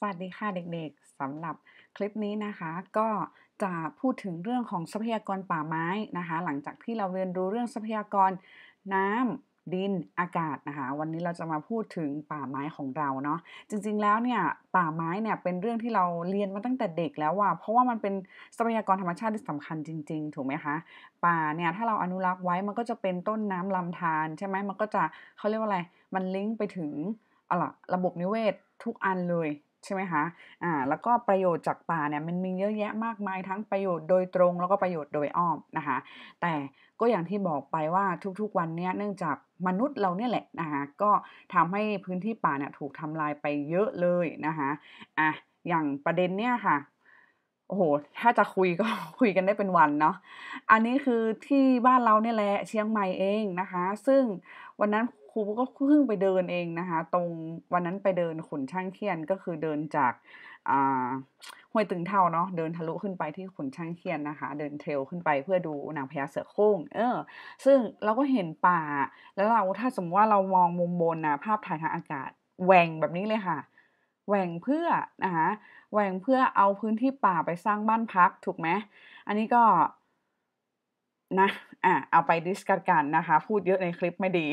สวัสดีค่ะเด็กๆ สำหรับคลิปนี้นะคะ ก็จะพูดถึงเรื่องของทรัพยากรป่าไม้นะคะ หลังจากที่เราเรียนรู้เรื่องทรัพยากรน้ำดินอากาศนะคะวันนี้เราจะมาพูดถึงป่าไม้ของเราเนาะจริงๆแล้วเนี่ยป่าไม้เนี่ยเป็นเรื่องที่เราเรียนมาตั้งแต่เด็กแล้วว่าเพราะว่ามันเป็นทรัพยากรธรรมชาติที่สำคัญจริงๆ ถูกไหมคะ ป่าเนี่ยถ้าเราอนุรักษ์ไว้มันก็จะเป็นต้นน้ำลำธารใช่ไหมมันก็จะเขาเรียกว่าอะไรมันลิงก์ไปถึงอะไรระบบนิเวศทุกอันเลยใช่ไหมคะ อ่า แล้วก็ประโยชน์จากป่าเนี่ยมันมีเยอะแยะมากมายทั้งประโยชน์โดยตรงแล้วก็ประโยชน์โดยอ้อมนะคะแต่ก็อย่างที่บอกไปว่าทุกๆ วันเนี้เนื่องจากมนุษย์เราเนี่ยแหละนะคะก็ทำให้พื้นที่ป่าเนี่ยถูกทำลายไปเยอะเลยนะคะอ่ะอย่างประเด็นเนี่ยค่ะ โอ้โห ถ้าจะคุยก็คุยกันได้เป็นวันเนาะ อันนี้คือที่บ้านเราเนี่ยแหละเชียงใหม่เองนะคะ ซึ่งวันนั้นูก็เพิ่งไปเดินเองนะคะ ตรงวันนั้นไปเดินขุนช่างเทียน ก็คือเดินจากห้วยตึงเท่าเนาะเดินทะลุขึ้นไปที่ขุนช่างเทียนนะคะ เดินเทรลขึ้นไปเพื่อดูนางพญาเสือโค้่งเออ ซึ่งเราก็เห็นป่า แล้วเราถ้าสมมติว่าเรามองมุมบนนะภาพถ่ายทางอากาศแหว่งแบบนี้เลยค่ะแหว่งเพื่อนะคะแหว่งเพื่อเอาพื้นที่ป่าไปสร้างบ้านพักถูกไหมอันนี้ก็นะ อ่ะเอาไปดิสคัดกันนะคะ พูดเยอะในคลิปไม่ดี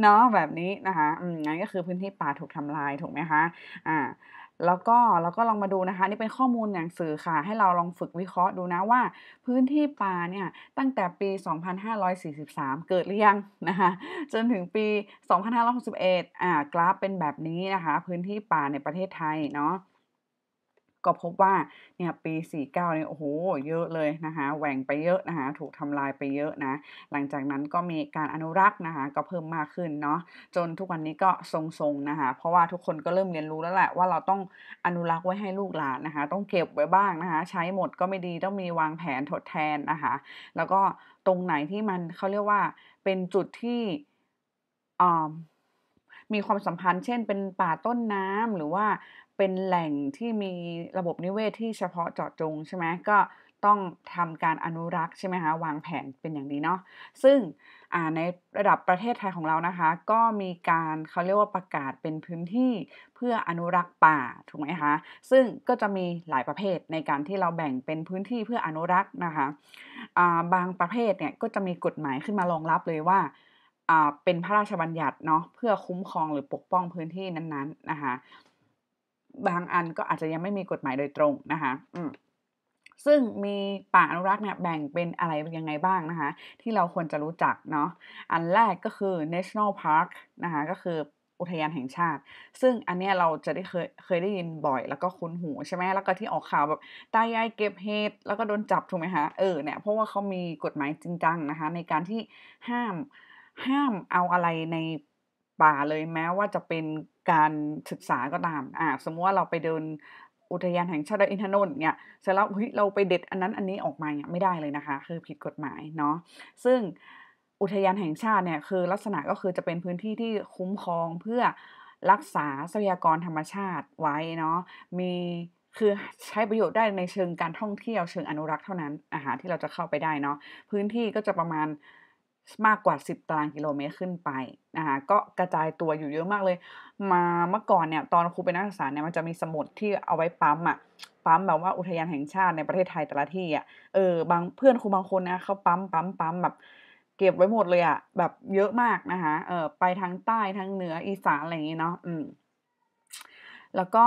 เนาะ แบบนี้นะคะ อืมงั้นก็คือพื้นที่ป่าถูกทำลายถูกไหมคะ อ่าแล้วก็เราก็ลองมาดูนะคะ นี่เป็นข้อมูลหนังสือค่ะ ให้เราลองฝึกวิเคราะห์ดูนะว่า พื้นที่ป่าเนี่ย ตั้งแต่ปี 2543 เกิดหรือยังนะคะ จนถึงปี 2561อ่ากราฟเป็นแบบนี้นะคะ พื้นที่ป่าในประเทศไทย เนาะก็พบว่าเนี่ยปี 49เนี่ยโอ้โหเยอะเลยนะคะแหว่งไปเยอะนะคะถูกทำลายไปเยอะนะหลังจากนั้นก็มีการอนุรักษ์นะคะก็เพิ่มมากขึ้นเนาะจนทุกวันนี้ก็ทรงๆนะคะเพราะว่าทุกคนก็เริ่มเรียนรู้แล้วแหละ ว่าเราต้องอนุรักษ์ไว้ให้ลูกหลานนะคะต้องเก็บไว้บ้างนะคะใช้หมดก็ไม่ดีต้องมีวางแผนทดแทนนะคะแล้วก็ตรงไหนที่มันเขาเรียกว่าเป็นจุดที่อ่อมีความสัมพันธ์ เช่น เป็นป่าต้นน้ำหรือว่าเป็นแหล่งที่มีระบบนิเวศที่เฉพาะเจาะจงใช่ไหมก็ต้องทำการอนุรักษ์ใช่ไหมคะวางแผนเป็นอย่างดีเนาะซึ่งในระดับประเทศไทยของเรานะคะ ก็มีการเขาเรียกว่าประกาศเป็นพื้นที่เพื่ออนุรักษ์ป่าถูกไหมคะซึ่งก็จะมีหลายประเภทในการที่เราแบ่งเป็นพื้นที่เพื่ออนุรักษ์นะคะะบางประเภทเนี่ยก็จะมีกฎหมายขึ้นมารองรับเลยว่า เป็นพระราชบัญญัติเนาะเพื่อคุ้มครองหรือปกป้องพื้นที่นั้นๆนะคะบางอันก็อาจจะยังไม่มีกฎหมายโดยตรงนะคะซึ่งมีป่าอนุรักษ์เนี่ย แบ่งเป็นอะไรยังไงบ้างนะคะ ที่เราควรจะรู้จักเนาะ อันแรกก็คือ national park นะคะก็คืออุทยานแห่งชาติ ซึ่งอันนี้เราจะได้เคยเคยได้ยินบ่อยแล้วก็คุ้นหูใช่ไหมแล้วก็ที่ออกข่าวแบบตายายเก็บเห็ดแล้วก็โดนจับถูกไหมคะเออเนี่ยเพราะว่าเขามีกฎหมายจริงจังนะคะ ในการที่ห้ามห้ามเอาอะไรในป่าเลยแม้ว่าจะเป็นการศึกษาก็ตามอ่าสมมติว่าเราไปเดินอุทยานแห่งชาติอินทนนท์เนี่ยเสร็จแล้วเฮ้ยเราไปเด็ดอันนั้นอันนี้ออกมาเนี่ยไม่ได้เลยนะคะ คือผิดกฎหมายเนาะ ซึ่ง อุทยานแห่งชาติเนี่ยคือลักษณะก็คือจะเป็นพื้นที่ที่คุ้มครองเพื่อรักษาทรัพยากรธรรมชาติไว้เนาะ มีคือใช้ประโยชน์ได้ในเชิงการท่องเที่ยวเชิงอนุรักษ์เท่านั้นอาหารที่เราจะเข้าไปได้เนาะ พื้นที่ก็จะประมาณมากกว่า 10ตารางกิโลเมตรขึ้นไปนะคะก็กระจายตัวอยู่เยอะมากเลย มาเมื่อก่อนเนี่ย ตอนครูเป็นนักศึกษาเนี่ยมันจะมีสมุดที่เอาไว้ปั๊มอะปั๊มแบบว่าอุทยานแห่งชาติในประเทศไทยแต่ละที่อะเออบางเพื่อนครูบางคนนะเขาปั๊มปั๊มปั๊มแบบ เก็บไว้หมดเลยอะแบบเยอะมากนะคะเออไปทางใต้ทางเหนืออีสานอะไรอย่างงี้เนาะอืมแล้วก็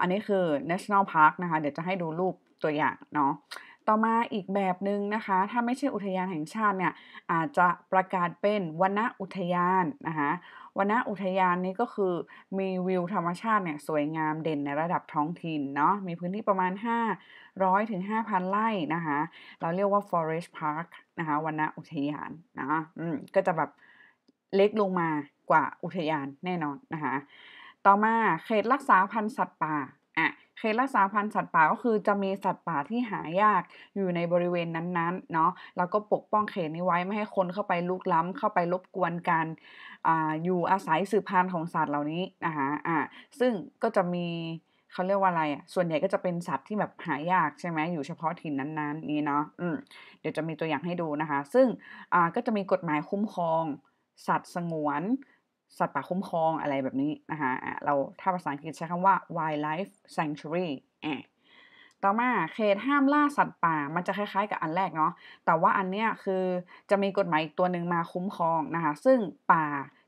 อันนี้คือ national park นะคะ เดี๋ยวจะให้ดูรูปตัวอย่างเนาะต่อมาอีกแบบหนึ่งนะคะถ้าไม่ใช่อุทยานแห่งชาติเนี่ยอาจจะประกาศเป็นวณอุทยานนะคะวณอุทยานนี้ก็คือมีวิวธรรมชาติเนี่ยสวยงามเด่นในระดับท้องถิ่นเนาะมีพื้นที่ประมาณ 500ถึง5,000ไร่นะคะ เราเรียกว่า forest park นะคะวณอุทยานนะอืมก็จะแบบเล็กลงมากว่าอุทยานแน่นอนนะคะต่อมาเขตรักษาพันธุ์สัตว์ป่าอ่ะเขตรักษาพันธุ์สัตว์ป่าก็คือจะมีสัตว์ป่าที่หายากอยู่ในบริเวณนั้นๆเนาะแล้วก็ปกป้องเขตนี้ไว้ไม่ให้คนเข้าไปลุกล้ำเข้าไปรบกวนการออยู่อาศัยสืบพันธุ์ของสัตว์เหล่านี้นะคะอ่าซึ่งก็จะมีเขาเรียกว่าอะไรอ่ะส่วนใหญ่ก็จะเป็นสัตว์ที่แบบหายากใช่ไหมอยู่เฉพาะถิ่นนั้นๆนี้เนาะเดี๋ยวจะมีตัวอย่างให้ดูนะคะ ซึ่งอ่าก็จะมีกฎหมายคุ้มครอง สัตว์สงวนสัตว์ป่าคุ้มครองอะไรแบบนี้นะคะเราถ้าภาษาอังกฤษใช้คำว่า wildlife sanctuary ต่อมาเขตห้ามล่าสัตว์ป่ามันจะคล้ายๆกับอันแรกเนาะ แต่ว่าอันเนี้ยคือจะมีกฎหมายอีกตัวหนึ่งมาคุ้มครองนะคะ ซึ่งป่า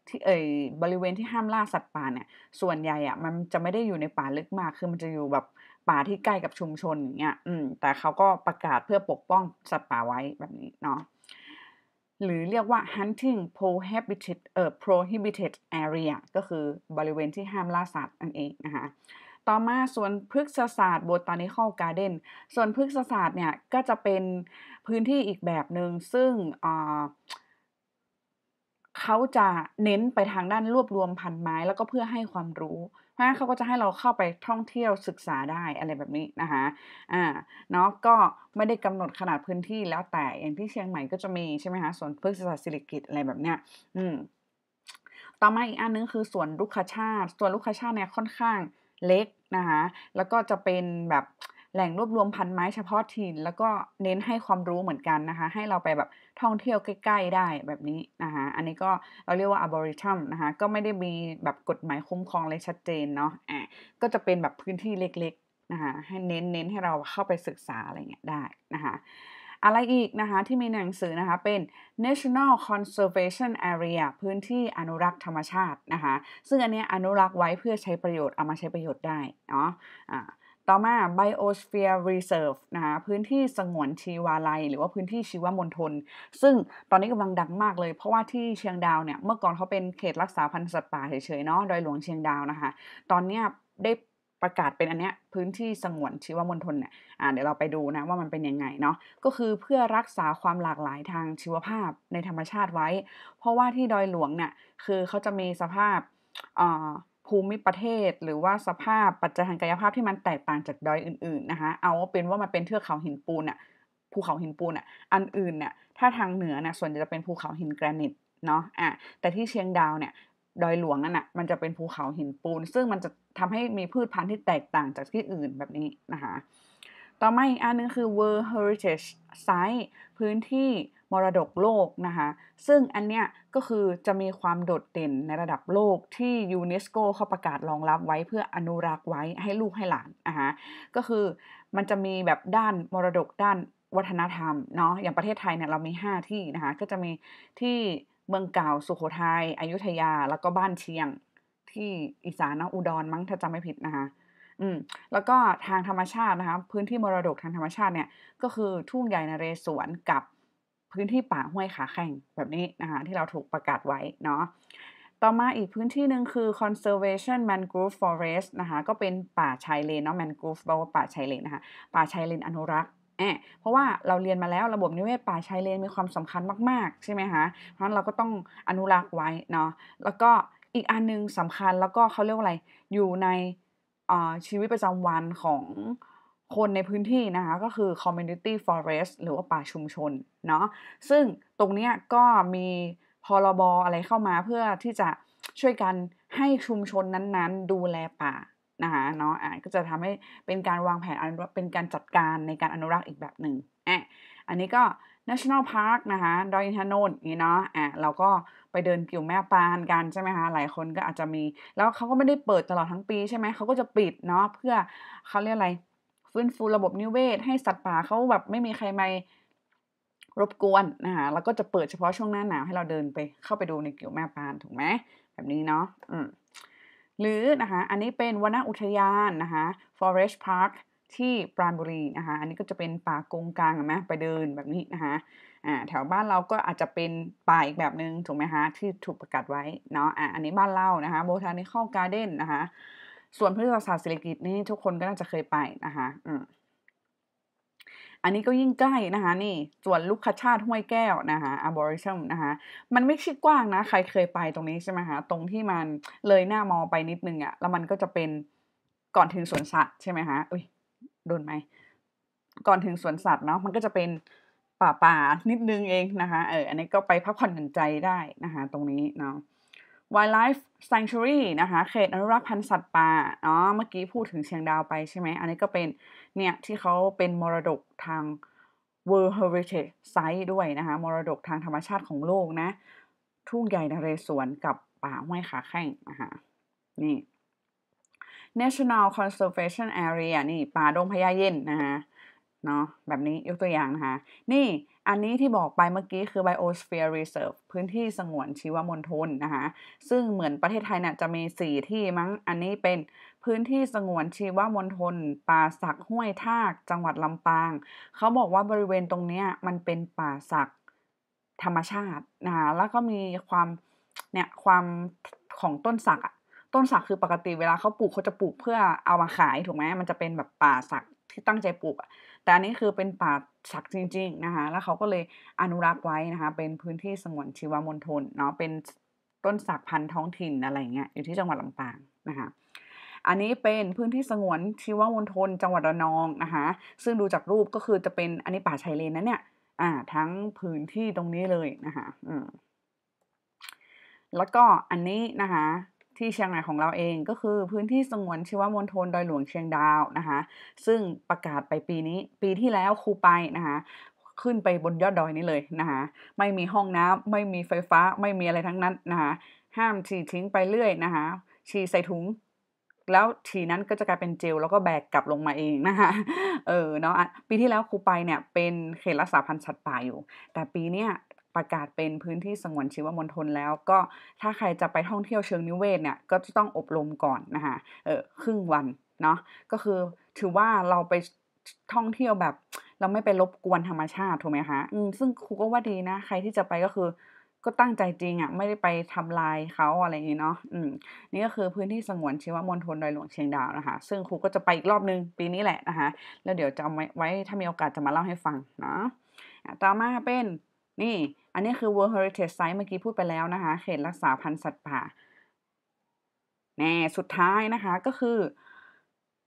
ที่เอ่ยบริเวณที่ห้ามล่าสัตว์ป่าเนี่ย ส่วนใหญ่อะมันจะไม่ได้อยู่ในป่าลึกมาก คือมันจะอยู่แบบป่าที่ใกล้กับชุมชนอย่างเงี้ย อืม แต่เขาก็ประกาศเพื่อปกป้องสัตว์ป่าไว้แบบนี้เนาะหรือเรียกว่า hunting prohibited เอ่อ prohibited area ก็คือบริเวณที่ห้ามล่าสัตว์นั่นเองนะคะ ต่อมาสวนพฤกษศาสตร์ Botanical Garden ส่วนพฤกษศาสตร์เนี่ยก็จะเป็นพื้นที่อีกแบบหนึง่งซึ่งเขาจะเน้นไปทางด้านรวบรวมพันไม้แล้วก็เพื่อให้ความรู้เพราะฉะนั้นเขาก็จะให้เราเข้าไปท่องเที่ยวศึกษาได้อะไรแบบนี้นะคะ อ่า เนาะก็ไม่ได้กำหนดขนาดพื้นที่แล้วแต่อย่างที่เชียงใหม่ก็จะมีใช่ไหมคะสวนพฤกษศาสตร์ศิริกิตอะไรแบบเนี้ย อืม ต่อมาอีกอันนึงคือสวนลูกคชาติสวนลูกคชาติเนี่ยค่อนข้างเล็กนะคะ แล้วก็จะเป็นแบบแหล่งรวบรวมพันไม้เฉพาะถิ่น แล้วก็เน้นให้ความรู้เหมือนกันนะคะให้เราไปแบบท่องเที่ยวใกล้ ๆ ได้แบบนี้นะคะอันนี้ก็เราเรียกว่าอัลบอริทัมนะคะก็ไม่ได้มีแบบกฎหมายคุ้มครองเลยชัดเจนเนาะอ่ะก็จะเป็นแบบพื้นที่เล็กๆนะคะให้เน้นเน้นให้เราเข้าไปศึกษาอะไรเงี้ยได้นะคะอะไรอีกนะคะที่มีหนังสือนะคะเป็น National Conservation Area พื้นที่อนุรักษ์ธรรมชาตินะคะซึ่งอันนี้อนุรักษ์ไว้เพื่อใช้ประโยชน์เอามาใช้ประโยชน์ได้เนาะต่อมา Biosphere Reserve นะคะพื้นที่สงวนชีวาลัย หรือว่าพื้นที่ชีวมณฑลซึ่งตอนนี้กำลังดังมากเลยเพราะว่าที่เชียงดาวเนี่ยเมื่อก่อนเขาเป็นเขตรักษาพันธุ์สัตว์ป่าเฉยๆเนาะดอยหลวงเชียงดาวนะคะตอนนี้ได้ประกาศเป็นอันเนี้ยพื้นที่สงวนชีวมณฑลเนี่ยอ่า เดี๋ยวเราไปดูนะว่ามันเป็นยังไงเนาะก็คือเพื่อรักษาความหลากหลายทางชีวภาพในธรรมชาติไว้ เพราะว่าที่ดอยหลวงเนี่ยคือเขาจะมีสภาพอ่าภูมิประเทศหรือว่าสภาพปัจจัยทางกายภาพที่มันแตกต่างจากดอยอื่นๆนะคะเอาเป็นว่ามันเป็นเทือกเขาหินปูนอะภูเขาหินปูนอะอันอื่นเนี่ยถ้าทางเหนือเนี่ยส่วนจะเป็นภูเขาหินแกรนิตเนาะอ่ะแต่ที่เชียงดาวเนี่ย ดอยหลวงนั่นอะมันจะเป็นภูเขาหินปูน ซึ่งมันจะทำให้มีพืชพันธุ์ที่แตกต่างจากที่อื่นแบบนี้นะคะต่อมาอีกอันนึงคือ World Heritage Site พื้นที่มรดกโลกนะคะซึ่งอันเนี้ยก็คือจะมีความโดดเด่นในระดับโลกที่ยูเนสโกเขาประกาศรองรับไว้เพื่ออนุรักษ์ไว้ให้ลูกให้หลานนะคะก็คือมันจะมีแบบด้านมรดกด้านวัฒนธรรมเนาะ อย่างประเทศไทยเนี่ยเรามี 5 ที่นะคะก็จะมีที่เมืองเก่าสุโขทยัยอยุธยา แล้วก็บ้านเชียงที่อีสานนะอุดรมั้งถ้าจำไม่ผิดนะคะอืมแล้วก็ทางธรรมชาตินะคะพื้นที่มรดกทางธรรมชาติเนี่ยก็คือทุ่งใหญ่นเรศวรกับพื้นที่ป่าห้วยขาแข่งแบบนี้นะคะที่เราถูกประกาศไว้เนาะต่อมาอีกพื้นที่หนึ่งคือ conservation mangrove forest นะคะก็เป็นป่าชายเลนเนาะ mangrove แปลว่าป่าชายเลนนะคะป่าชายเลนอนุรักษ์แเพราะว่าเราเรียนมาแล้วระบบนิเวศป่าชายเลนมีความสำคัญมากๆใช่ไหมคะเพราะฉะนั้นเราก็ต้องอนุรักษ์ไว้เนาะแล้วก็อีกอันนึงสำคัญแล้วก็เขาเรียกว่าอะไรอยู่ในชีวิตประจำวันของคนในพื้นที่นะคะก็คือ community forest หรือว่าป่าชุมชนเนาะซึ่งตรงนี้ก็มีพรบอะไรเข้ามาเพื่อที่จะช่วยกันให้ชุมชนนั้นๆดูแลป่านะคะเนาะก็จะทำให้เป็นการวางแผนเป็นการจัดการในการอนุรักษ์อีกแบบหนึ่งอ่ะอันนี้ก็ National Park นะคะดอยอินทนนท์นี่เนาะ อ่ะ เราก็ไปเดินกิ่วแม่ปานกันใช่ไหมคะ หลายคนก็อาจจะมี แล้วเขาก็ไม่ได้เปิดตลอดทั้งปีใช่ไหม เขาก็จะปิดเนาะเพื่อเขาเรียกอะไร ฟื้นฟูระบบนิเวศ ให้สัตว์ป่าเขาแบบไม่มีใครมารบกวนนะคะแล้วก็จะเปิดเฉพาะช่วงหน้าหนาวให้เราเดินไปเข้าไปดูในกิ่วแม่ปานถูกไหมแบบนี้เนาะ อืหรือนะคะ อันนี้เป็นวนาอุทยานนะคะ forest park ที่ปราณบุรีนะคะอันนี้ก็จะเป็นป่ากงกลางเห็นไหมไปเดินแบบนี้นะคะอ่าแถวบ้านเราก็อาจจะเป็นป่าอีกแบบหนึง่งถูกไหมคะที่ถูกประกาศไว้เนาะอ่าอันนี้บ้านเล่านะคะโบทานิคอลการ์เด้นนะคะส่วนพืชษศาสตร์ศรลกิจนี่ทุกคนก็น่าจะเคยไปนะคะอืมอันนี้ก็ยิ่งใกล้นะคะนี่ส่วนลูกคชาติห้วยแก้วนะคะอาร์บอริชมนะคะมันไม่ชิดกว้างนะใครเคยไปตรงนี้ใช่ไหมคะตรงที่มันเลยหน้ามอไปนิดนึงอ่ะแล้วมันก็จะเป็นก่อนถึงสวนสัตว์ใช่ไหมคะอุ้ยโดนไหม ก่อนถึงสวนสัตว์เนาะมันก็จะเป็นป่าป่านิดนึงเองนะคะ เอออันนี้ก็ไปพักผ่อนหย่อนใจได้นะคะ ตรงนี้เนาะ wildlife sanctuary นะคะ เขตอนุรักษ์พันธุ์สัตว์ป่าเนาะเมื่อกี้พูดถึงเชียงดาวไปใช่ไหมอันนี้ก็เป็นเนี่ยที่เขาเป็นมรดกทาง World Heritage Site ด้วยนะคะมรดกทางธรรมชาติของโลกนะ ทุ่งใหญ่นเรศวรกับป่าห้วยขาแข้งนะคะนี่ National Conservation Area นี่ ป่าดงพญาเย็นนะคะเนาะแบบนี้ยกตัวอย่างนะคะนี่อันนี้ที่บอกไปเมื่อกี้ คือ Biosphere Reserve พื้นที่สงวนชีวมณฑลนะคะซึ่งเหมือนประเทศไทยเนะ่ยจะมี 4 ที่มั้งอันนี้เป็นพื้นที่สงวนชีวมณฑลป่าสักห้วยทากจังหวัดลำปาง เขาบอกว่าบริเวณตรงนี้มันเป็นป่าสักธรรมชาตินะะแล้วก็มีความเนี่ยความของต้นสักอะต้นสักคือปกติเวลาเขาปลูกเขาจะปลูกเพื่อเอามาขาย ถูกไหมมันจะเป็นแบบป่าสักที่ตั้งใจปลูกอะแต่อันนี้คือเป็นป่าสักจริงๆ นะคะแล้วเขาก็เลยอนุรักษ์ไว้นะคะ เป็นพื้นที่สงวนชีวมณฑลเนาะเป็นต้นสักพันธุ์ท้องถิ่นอะไรเงี้ยอยู่ที่จังหวัดลำปางนะคะ อันนี้เป็นพื้นที่สงวนชีวมณฑลจังหวัดระนองนะคะซึ่งดูจากรูปก็คือจะเป็นอันนี้ป่าชายเลนนะเนี่ยอ่าทั้งพื้นที่ตรงนี้เลยนะคะอืมแล้วก็อันนี้นะคะที่เชียงใหม่ของเราเองก็คือพื้นที่สงวนชีวมณฑลดอยหลวงเชียงดาวนะคะซึ่งประกาศไปปีนี้ ปีที่แล้วครูไปนะคะขึ้นไปบนยอดดอยนี้เลยนะคะไม่มีห้องน้ำไม่มีไฟฟ้าไม่มีอะไรทั้งนั้นนะคะห้ามฉี่ทิ้งไปเรื่อยนะคะฉี่ใส่ถุงแล้วฉีนั้นก็จะกลายเป็นเจลแล้วก็แบกกลับลงมาเองนะคะเออเนาะปีที่แล้วครูไปเนี่ยเป็นเขตรักษาพันธุ์สัตว์ป่าอยู่ แต่ปีเนี้ยประกาศเป็นพื้นที่สงวนชีวมณฑลแล้ว ก็ถ้าใครจะไปท่องเที่ยวเชิงนิเวศเนี่ย ก็จะต้องอบรมก่อนนะคะเออครึ่งวันเนาะก็คือถือว่าเราไปท่องเที่ยวแบบ เราไม่ไปรบกวนธรรมชาติถูกไหมคะอืมซึ่งครูก็ว่าดีนะใครที่จะไปก็คือก็ตั้งใจจริงอะ่ะไม่ได้ไปทำลายเขาอะไรอย่างนี้เนาะอืมนี่ก็คือพื้นที่สงวนชีวมณฑลดอยหลวงเชียงดาวนะคะซึ่งครูก็จะไปอีกรอบนึงปีนี้แหละนะคะแล้วเดี๋ยวจะเอาไว้ถ้ามีโอกาสจะมาเล่าให้ฟังเนาะต่อมาเป็นนี่อันนี้คือ World Heritage Site เมื่อกี้พูดไปแล้วนะคะ เขตรักษาพันธุ์สัตว์ป่า แน่ สุดท้ายนะคะ ก็คือ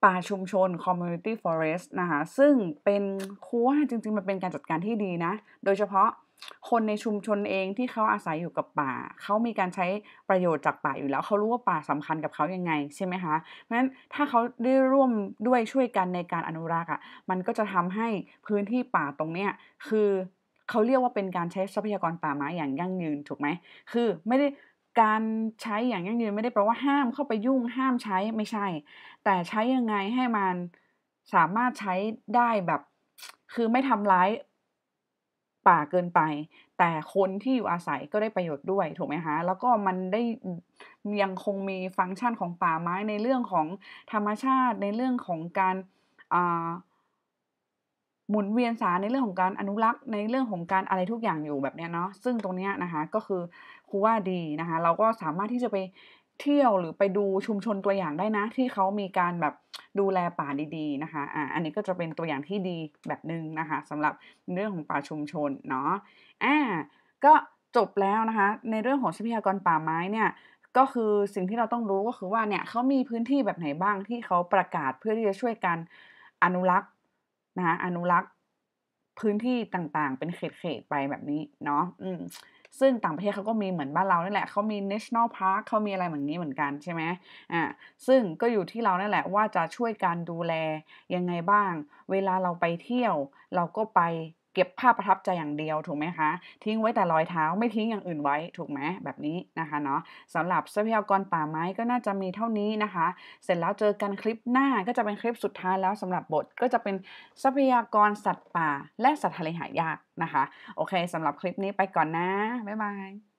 ป่าชุมชน community forest นะคะ ซึ่งเป็นคูว่าจริงๆ มันเป็นการจัดการที่ดีนะ โดยเฉพาะคนในชุมชนเองที่เขาอาศัยอยู่กับป่า เขามีการใช้ประโยชน์จากป่าอยู่แล้ว เขารู้ว่าป่าสำคัญกับเขายังไงใช่ไหมคะเพราะฉะนั้นถ้าเขาได้ร่วมด้วยช่วยกันในการอนุรักษ์อ่ะ มันก็จะทำให้พื้นที่ป่าตรงเนี้ยคือเขาเรียกว่าเป็นการใช้ทรัพยากรป่าไม้อย่างยั่งยืน ถูกไหมคือไม่ได้การใช้อย่างยั่งยืนไม่ได้แปลว่าห้ามเข้าไปยุ่งห้ามใช้ไม่ใช่ แต่ใช้ยังไงให้มันสามารถใช้ได้แบบ คือไม่ทำร้าย ป่าเกินไป แต่คนที่อยู่อาศัยก็ได้ประโยชน์ด้วยถูกไหมฮะแล้วก็มันได้ยังคงมีฟังก์ชันของป่าไม้ในเรื่องของธรรมชาติ ในเรื่องของการอ่าหมุนเวียนสารในเรื่องของการอนุรักษ์ ในเรื่องของการอะไรทุกอย่างอยู่แบบเนี้ยเนาะซึ่งตรงเนี้ยนะคะก็คือครูว่าดีนะคะเราก็สามารถที่จะไปเที่ยวหรือไปดูชุมชนตัวอย่างได้นะที่เขามีการแบบดูแลป่าดีๆนะคะอ่าอันนี้ก็จะเป็นตัวอย่างที่ดีแบบหนึ่งนะคะสำหรับเรื่องของป่าชุมชนเนาะอ่าก็จบแล้วนะคะในเรื่องของทรัพยากรป่าไม้เนี่ยก็คือสิ่งที่เราต้องรู้ก็คือว่าเนี่ยเขามีพื้นที่แบบไหนบ้างที่เขาประกาศเพื่อที่จะช่วยกันอนุรักษ์นะคะอนุรักษ์ พื้นที่ต่างๆ เป็นเขตๆ ไปแบบนี้เนาะอืมซึ่งต่างประเทศเขาก็มีเหมือนบ้านเรานี่แหละเขามี national park เขามีอะไรเหมือนนี้เหมือนกันใช่ไหมอ่าซึ่งก็อยู่ที่เรานั่นแหละว่าจะช่วยการดูแลยังไงบ้าง เวลาเราไปเที่ยว เราก็ไปเก็บภาพประทับใจอย่างเดียวถูกไหมคะทิ้งไว้แต่รอยเท้าไม่ทิ้งอย่างอื่นไว้ ถูกไหมแบบนี้นะคะเนาะสำหรับทรัพยากรป่าไม้ก็น่าจะมีเท่านี้นะคะ เสร็จแล้วเจอกันคลิปหน้าก็จะเป็นคลิปสุดท้ายแล้วสำหรับบทก็จะเป็นทรัพยากรสัตว์ป่า และสัตว์ทะเลหายากนะคะ โอเค สำหรับคลิปนี้ไปก่อนนะบ๊ายบาย